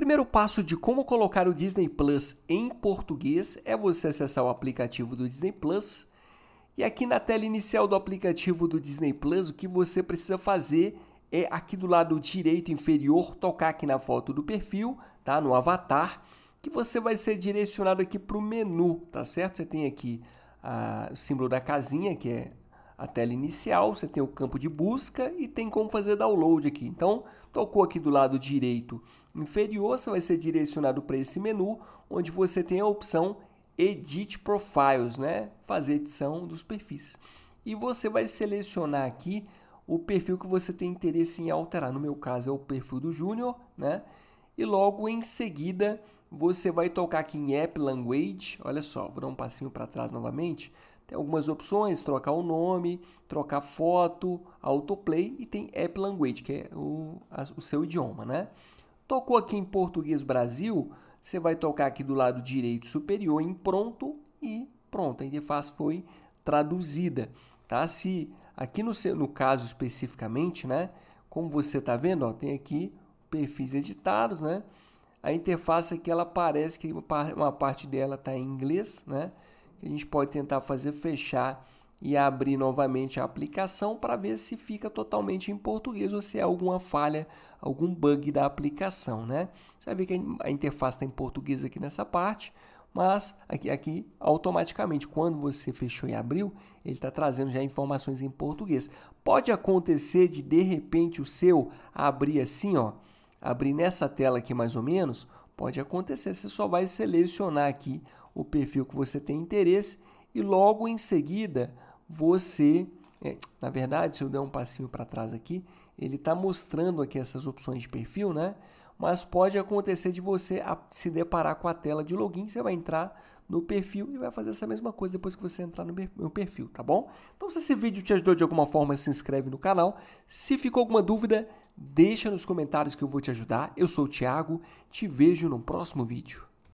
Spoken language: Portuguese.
primeiro passo de como colocar o Disney Plus em português é você acessar o aplicativo do Disney Plus. E aqui na tela inicial do aplicativo do Disney Plus, o que você precisa fazer é aqui do lado direito inferior tocar aqui na foto do perfil, tá? No avatar, que você vai ser direcionado aqui para o menu, tá certo? Você tem aqui ah, o símbolo da casinha, que é a tela inicial, você tem o campo de busca e tem como fazer download aqui. Então, tocou aqui do lado direito inferior, você vai ser direcionado para esse menu, onde você tem a opção Edit Profiles, né? Fazer edição dos perfis. E você vai selecionar aqui o perfil que você tem interesse em alterar. No meu caso é o perfil do Júnior, né? E logo em seguida você vai tocar aqui em App Language. Olha só, vou dar um passinho para trás novamente. Tem algumas opções, trocar o nome, trocar foto, autoplay e tem app language, que é o, a, o seu idioma, né? Tocou aqui em português Brasil, você vai tocar aqui do lado direito superior em pronto e pronto, a interface foi traduzida, tá? Se aqui no, seu, no caso especificamente, né? Como você está vendo, ó, tem aqui perfis editados, né? A interface aqui ela parece que uma parte dela está em inglês, né? que a gente pode tentar fazer fechar e abrir novamente a aplicação para ver se fica totalmente em português ou se é alguma falha, algum bug da aplicação, né? Você vai ver que a interface está em português aqui nessa parte, mas aqui, aqui automaticamente, quando você fechou e abriu, ele está trazendo já informações em português. Pode acontecer de, de repente, o seu abrir assim, ó, abrir nessa tela aqui mais ou menos, pode acontecer, você só vai selecionar aqui o perfil que você tem interesse e logo em seguida você, é, na verdade, se eu der um passinho para trás aqui, ele está mostrando aqui essas opções de perfil, né? Mas pode acontecer de você se deparar com a tela de login, você vai entrar no perfil e vai fazer essa mesma coisa depois que você entrar no perfil, tá bom? Então, se esse vídeo te ajudou de alguma forma, se inscreve no canal. Se ficou alguma dúvida, deixa nos comentários que eu vou te ajudar. Eu sou o Thiago, te vejo no próximo vídeo.